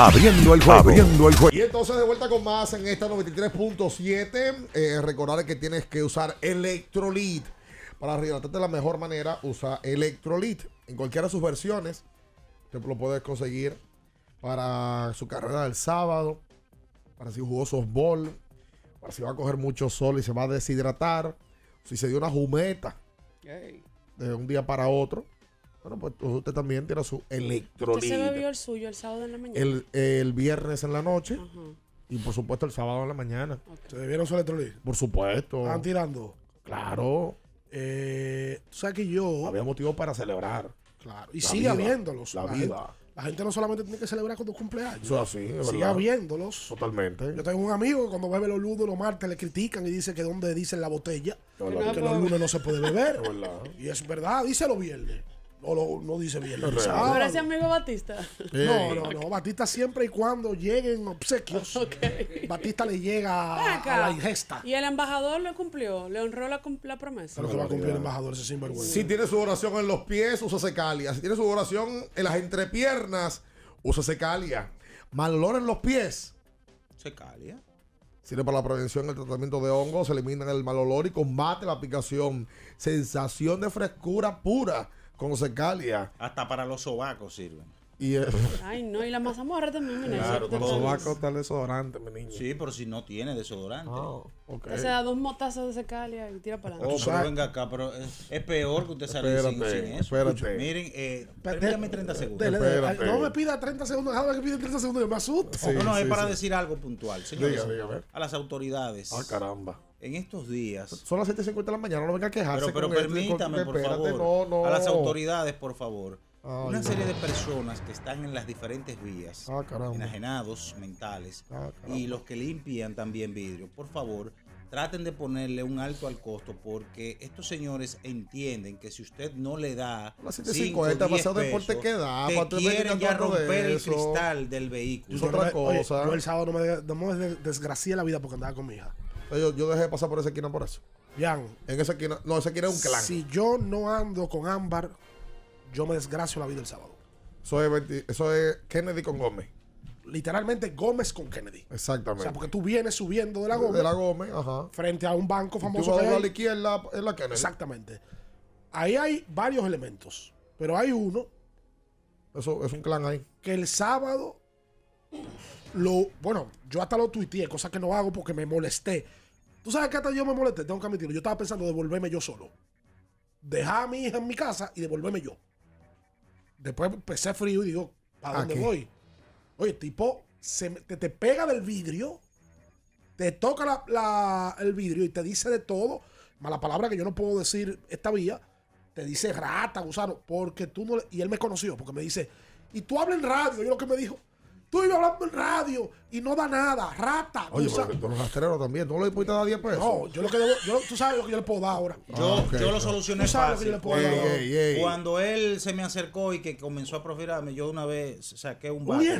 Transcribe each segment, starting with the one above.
Abriendo el Abriendo el Y entonces de vuelta con más en esta 93.7. Eh, recordar que tienes que usar Electrolit. Para rehidratarte de la mejor manera, usa Electrolit. En cualquiera de sus versiones, te lo puedes conseguir para su carrera del sábado, para si jugó softball, para si va a coger mucho sol y se va a deshidratar, si se dio una jumeta de un día para otro bueno, pues usted también tiene su electrolito. Usted se bebió el suyo el sábado en la mañana. El, viernes en la noche. Y por supuesto el sábado en la mañana. ¿Se bebieron su electrolito Por supuesto. ¿Están tirando? Claro. Eh, tú sabes que yo. Había motivo para celebrar. Claro. Y sigue habiéndolos. La, vida. la gente no solamente tiene que celebrar con tu cumpleaños. Eso así, Sigue habiéndolos. Totalmente. Yo tengo un amigo que cuando bebe los lunes los martes le critican y dice que dónde dice la botella. Que los lunes no se puede beber. Es verdad. Y es verdad, dice los viernes. No, no dice bien. No, ¿Ahora ah, amigo Batista? No, eh. no, no. Batista siempre y cuando lleguen obsequios, Batista le llega a, la ingesta. ¿Y el embajador lo cumplió? ¿Le honró la, promesa? pero que va a cumplir el embajador ese sinvergüenza. Si tiene su oración en los pies, usa secalia. Si tiene su oración en las entrepiernas, usa secalia. Mal olor en los pies. Secalia. Sirve para la prevención el tratamiento de hongos, elimina el mal olor y combate la aplicación. Sensación de frescura pura con secalia Hasta para los sobacos sirven. Y eh, Ay, no, y la mazamorra también, Claro, con sobaco está desodorante, mi niño. Sí, pero si no tiene desodorante. Oh, okay. Usted se da dos motazos de secalia y tira para oh, adelante. Oh, pero venga acá, pero es, peor que usted salga sin, sin, eso. Miren, eh, permítame 30 segundos. No me pida 30 segundos, déjame que pida 30 segundos yo me asusto. no, no, es para decir algo puntual. Señores, a, las autoridades. ay ah, caramba en estos días. Son las 7.50 de la mañana, no venga a quejarse. Pero, pero permítame, por favor, a las autoridades, por favor. una serie de personas que están en las diferentes vías, ah, enajenados mentales, ah, y los que limpian también vidrio, por favor, traten de ponerle un alto al costo porque estos señores entienden que si usted no le da 750 pasado deporte que da, te quieren ya romper el cristal del vehículo. otra cosa. yo el sábado no me, no me desgracié la vida porque andaba con mi hija. Yo, dejé pasar por esa esquina por eso. Jan. En esa esquina, no, esa esquina es un clan. Si yo no ando con Ámbar, yo me desgracio la vida el sábado. Eso es, Kennedy con Gómez. Literalmente Gómez con Kennedy. Exactamente. O sea, porque tú vienes subiendo de la Gómez. De la Gómez, ajá. Frente a un banco famoso. Tú vas que la izquierda en la Kennedy. Exactamente. Ahí hay varios elementos. Pero hay uno. Eso es un clan ahí. Que el sábado lo, bueno, yo hasta lo tuiteé, cosa que no hago porque me molesté. Tú sabes que hasta yo me molesté, tengo que admitirlo. Yo estaba pensando devolverme yo solo. Dejar a mi hija en mi casa y devolverme yo. Después empecé frío y digo, ¿para dónde voy? Oye, tipo, te, pega del vidrio, te toca el vidrio y te dice de todo. Mala palabra que yo no puedo decir esta vía. Te dice rata, gusano, porque tú no. y él me conoció, porque me dice, y tú hablas en radio. y lo que me dijo, Tú ibas hablando en radio y no da nada, rata. Oye, pero los rastreros también, ¿tú no le a dar 10 pesos? No, yo lo que debo, yo, tú sabes lo que yo le puedo dar ahora. Yo, ah, yo lo solucioné tú fácil. Cuando él se me acercó y que comenzó a profirarme, yo una vez saqué un bate.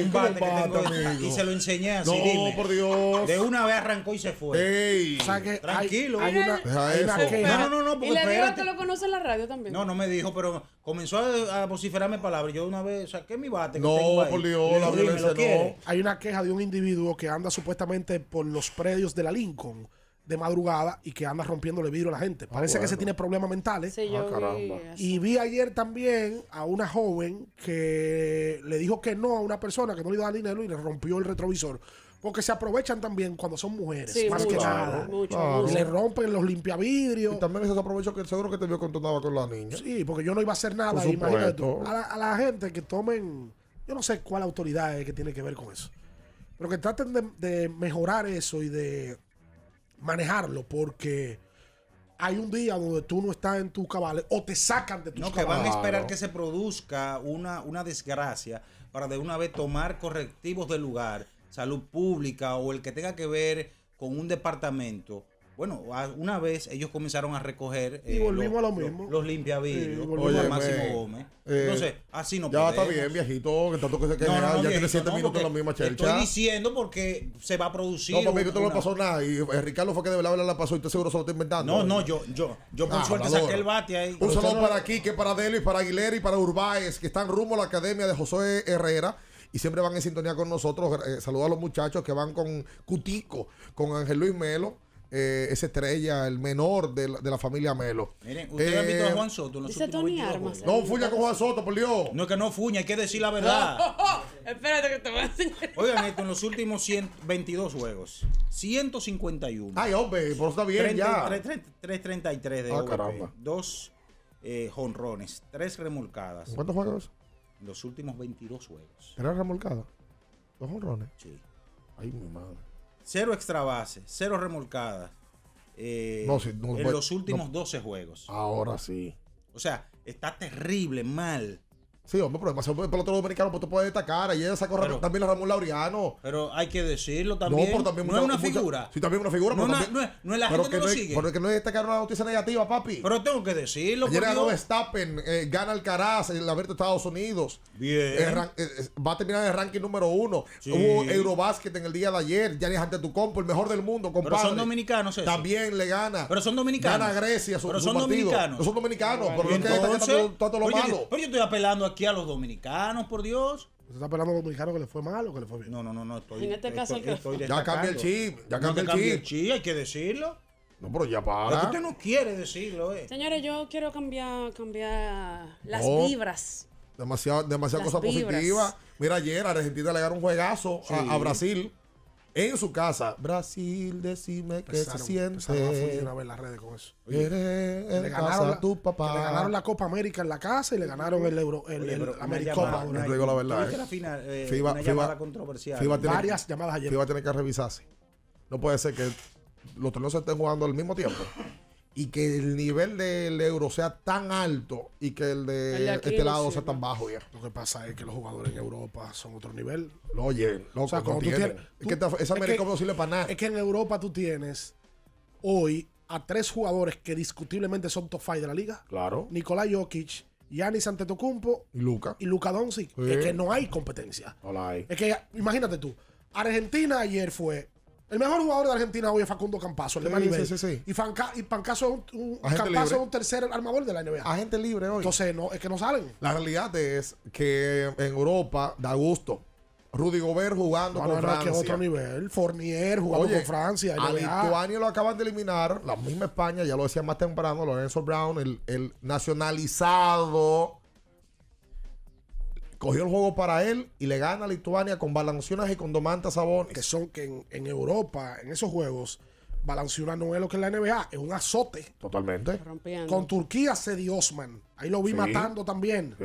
un, un bate, que tengo y se lo enseñé así, no, por Dios. De una vez arrancó y se fue. Tranquilo. no No, no, no, porque Y le digo que lo conoce en la radio también. No, no me dijo, pero comenzó a, a vociferarme palabras. Yo una vez saqué mi bate. No, por Dios. Hay una queja de un individuo que anda supuestamente por los predios de la Lincoln de madrugada y que anda rompiéndole vidrio a la gente. Ah, Parece que se tiene problemas mentales. Ah, y vi ayer también a una joven que le dijo que no a una persona que no le iba a dinero y le rompió el retrovisor. Porque se aprovechan también cuando son mujeres, más que nada. Le rompen los limpiavidrios. Y también se aprovechó que el seguro que te vio contonaba con la niña. Sí, porque yo no iba a hacer nada. Imagínate a la gente que tomen yo no sé cuál autoridad es que tiene que ver con eso. Pero que traten de, mejorar eso y de manejarlo porque hay un día donde tú no estás en tus cabales o te sacan de tus cabales. No, que van a esperar que se produzca una, una desgracia para de una vez tomar correctivos del lugar, salud pública o el que tenga que ver con un departamento bueno, una vez ellos comenzaron a recoger y los, a los, Máximo Gómez. Eh, Entonces, así no Ya está bien, viejito, que tanto que se ya tiene siete minutos la misma chelcha. Estoy diciendo porque se va a producir. No, porque tú no pasó nada y eh, Ricardo fue que de verdad la pasó y tú seguro se lo está inventando. No, no, yo yo yo por ah, suerte saqué el bate ahí. Un saludo para aquí, que para Deli, para Aguilera y para Urbáez, que están rumbo a la academia de José Herrera y siempre van en sintonía con nosotros. Eh, a los muchachos que van con Cutico, con Ángel Luis Melo, eh, esa estrella, el menor de la, familia Melo. Miren, usted eh, ha visto a Juan Soto en los últimos No fuña con Juan Soto, por Dios. No, que no fuña, hay que decir la verdad. Espérate que te voy a enseñar. Oigan esto, en los últimos 22 juegos, 151. Ay, hombre, por está bien ya. 333 de ah, Dos eh, jonrones, tres remolcadas. ¿Cuántos juegos? En los últimos 22 juegos. ¿Tres remolcadas? ¿Dos jonrones? Sí. Ay, mi madre. Cero extra base, cero remolcadas. Eh, en los últimos 12 juegos. Ahora sí. O sea, está terrible, mal. Sí, hombre, pero demasiado pelotero dominicano, pues tú puedes destacar. Ayer sacó también a Ramón Laureano. Pero hay que decirlo también. No, también es una figura. Sí, también es una figura. No, pero no, es, no es la gente que lo sigue. porque no es destacar una noticia negativa, papi. Pero tengo que decirlo. Ayer ganó Verstappen, Stappen, eh, gana en el abierto de Estados Unidos. Bien. Eh, eh, va a terminar el ranking número uno. Hubo Eurobasket en el día de ayer. Ya ante tu compo, el mejor del mundo, compadre. Pero son dominicanos eso. También le gana. Pero son dominicanos. Gana Grecia, su, pero son dominicanos. son dominicanos, pero todo lo malo. Pero yo estoy apelando a aquí a los dominicanos, por Dios. ¿Usted está hablando a los dominicanos que le fue mal o que le fue bien? No, no, no, no estoy. En este caso, que ya cambia el chip, ya cambia el chip. el chip. Hay que decirlo. No, pero ya para. Pero usted no quiere decirlo, eh. Señores, yo quiero cambiar, cambiar las vibras. Demasiada, demasiada cosa positiva. Mira, ayer Argentina le ganó un juegazo a, a Brasil en su casa. Brasil, decime que se siente. A ver las redes con eso. le ganaron, la, tu papá. le ganaron la Copa América en la casa y le ganaron el Euro, el, Americopa. No digo la verdad. Eh. La final, eh, FIBA, controversial. FIBA tiene, varias llamadas ayer. FIBA tiene que revisarse. No puede ser que los torneos se estén jugando al mismo tiempo y que el nivel del euro sea tan alto y que el de, este lado sea tan bajo. Ya. Lo que pasa es que los jugadores en Europa son otro nivel. Lo oye, es que esa América no sirve para nada. Es que en Europa tú tienes hoy a tres jugadores que discutiblemente son top five de la liga. Claro. Nicolás Jokic, Yanis Antetokounmpo y Luca. Y Luca Doncic. Es que no hay competencia. No hay. Es que imagínate tú, Argentina ayer fue el mejor jugador de Argentina hoy es Facundo Campazo, el de Manibel. Sí, sí, sí. Y, y Pancaso es un, es un tercer armador de la NBA. Agente libre hoy. Entonces, no, es que no salen. La realidad es que en Europa da gusto. Rudy Gobert jugando con Francia. es otro nivel. Fournier jugando con Francia. A Lituania lo acaban de eliminar. La misma España, ya lo decía más temprano, Lorenzo Brown, el nacionalizado cogió el juego para él y le gana a Lituania con Balanciunas y con Domantas sabón Que son que en, Europa, en esos juegos, Balanciunas no es lo que es la NBA, es un azote. Totalmente. Con Turquía, Cedi Osman. Ahí lo vi matando también.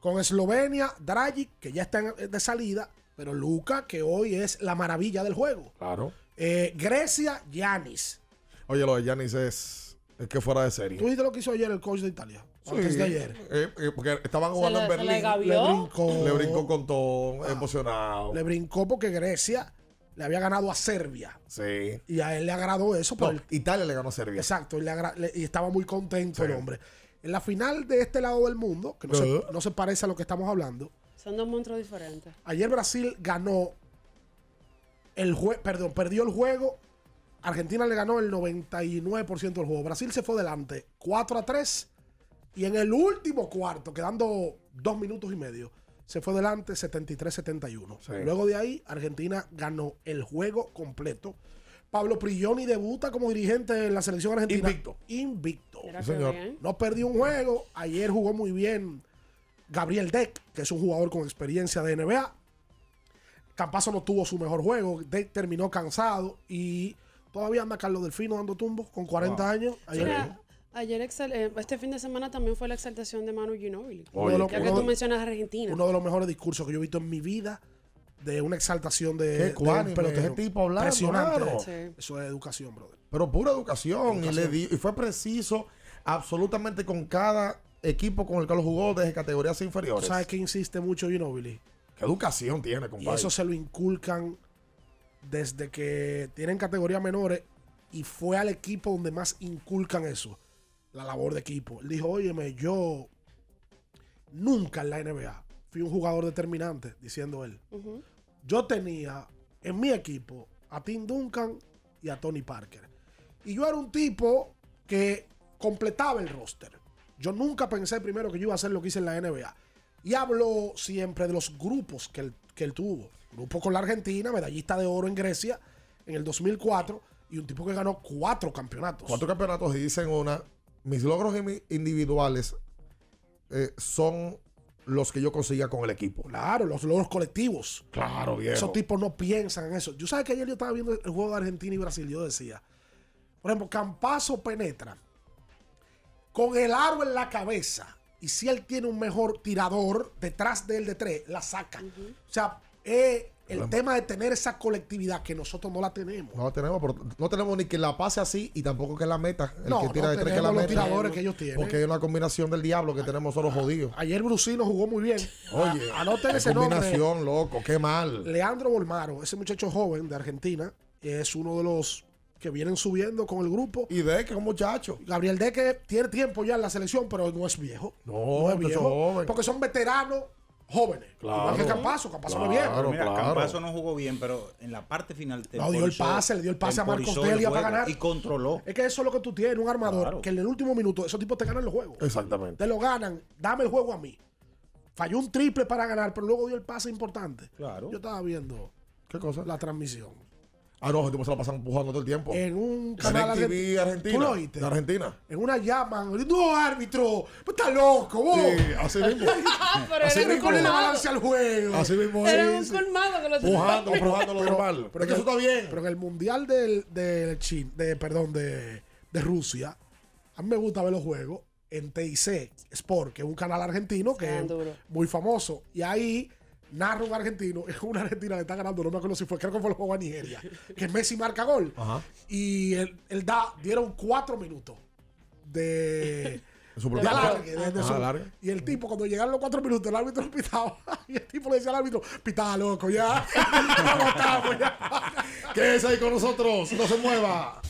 Con Eslovenia, Dragic, que ya está eh, de salida, pero Luca, que hoy es la maravilla del juego. Claro. Eh, Grecia, Yanis. Oye, lo de Yanis es, es que fuera de serie. ¿Tú viste lo que hizo ayer el coach de Italia? ayer. Eh, eh, porque estaban jugando en Berlín. Le, brincó. Le brincó con todo, ah. emocionado. Le brincó porque Grecia le había ganado a Serbia. Sí. Y a él le agradó eso. Italia le ganó a Serbia. Exacto. Y, estaba muy contento el hombre. En la final de este lado del mundo, que no, se, parece a lo que estamos hablando. Son dos monstruos diferentes. Ayer Brasil ganó el juego, perdón, perdió el juego. Argentina le ganó el 99% del juego. Brasil se fue delante 4 a 3 y en el último cuarto, quedando dos minutos y medio, se fue delante 73-71. Luego de ahí, Argentina ganó el juego completo. Pablo Prigioni debuta como dirigente en la selección argentina. Invicto. Invicto. No perdió un juego. Ayer jugó muy bien Gabriel Deck, que es un jugador con experiencia de NBA. Campazo no tuvo su mejor juego. Deck terminó cansado y todavía anda Carlos Delfino dando tumbos con 40 años. Ayer, Ayer, eh, este fin de semana también fue la exaltación de Manu Ginóbili. que tú mencionas Argentina. Uno de los mejores discursos que yo he visto en mi vida de una exaltación de, cuarto, pero ese tipo hablar, Impresionante. Eso es educación, brother. Pero pura educación. Y, le y fue preciso absolutamente con cada equipo con el que lo jugó desde categorías inferiores. ¿Sabes qué insiste mucho Ginobili? ¿Qué educación tiene, compadre? Y eso se lo inculcan desde que tienen categorías menores y fue al equipo donde más inculcan eso la labor de equipo. Él dijo, óyeme, yo nunca en la NBA fui un jugador determinante, diciendo él. Yo tenía en mi equipo a Tim Duncan y a Tony Parker. Y yo era un tipo que completaba el roster. Yo nunca pensé primero que yo iba a hacer lo que hice en la NBA. Y habló siempre de los grupos que él, que él tuvo. Grupo con la Argentina, medallista de oro en Grecia en el 2004 y un tipo que ganó cuatro campeonatos. Cuatro campeonatos y dicen una mis logros individuales eh, son los que yo conseguía con el equipo. Claro, los logros colectivos. Claro, bien. Esos tipos no piensan en eso. Yo sabes que ayer yo estaba viendo el juego de Argentina y Brasil. Yo decía, por ejemplo, Campazo penetra con el aro en la cabeza. Y si él tiene un mejor tirador detrás de él de tres, la saca. O sea, eh, el tema de tener esa colectividad que nosotros no la tenemos. No la tenemos, pero no tenemos ni que la pase así y tampoco que la meta. El que tira de tres que la meta. los que ellos tienen. Porque es una combinación del diablo que tenemos solo jodidos. Ayer Brusino jugó muy bien. Oye, anoten ese combinación, loco, qué mal. Leandro Bolmaro, ese muchacho joven de Argentina, es uno de los que vienen subiendo con el grupo. Y Deque, un muchacho. Gabriel Deque tiene tiempo ya en la selección, pero no es viejo. no este es viejo. Porque son veteranos jóvenes. Claro. Igual que Campazo, bien. no jugó bien, pero en la parte final te No, dio el pase, le dio el pase a Marcos Telia para ganar. Y controló. Es que eso es lo que tú tienes, un armador, que en el último minuto esos tipos te ganan los juegos. Exactamente. Te lo ganan, dame el juego a mí. Falló un triple para ganar, pero luego dio el pase importante. Claro. Yo estaba viendo. ¿Qué cosa? La transmisión. Ah, no, los se la pasan empujando todo el tiempo. En un canal TV Argentina. De Argentina. En una llama. No, árbitro. Pues está loco, vos. Sí, así mismo. Ah, pero así mismo. Con el al juego. Así mismo. Era un colmado que lo Empujando, probando lo normal. Pero es que eso está bien. Pero en el mundial del, del de, perdón, de, de Rusia, a mí me gusta ver los juegos en TIC Sport, que es un canal argentino que ah, es muy famoso. Y ahí narro un argentino, es una Argentina le está ganando, no me acuerdo si fue, creo que fue el juego a Nigeria, que Messi marca gol. Y él, da, dieron cuatro minutos de. de ah, alargue, Y el tipo, cuando llegaron los cuatro minutos, el árbitro pitaba. Y el tipo le decía al árbitro: pita loco, ya. ya. Quédese ahí con nosotros, no se mueva.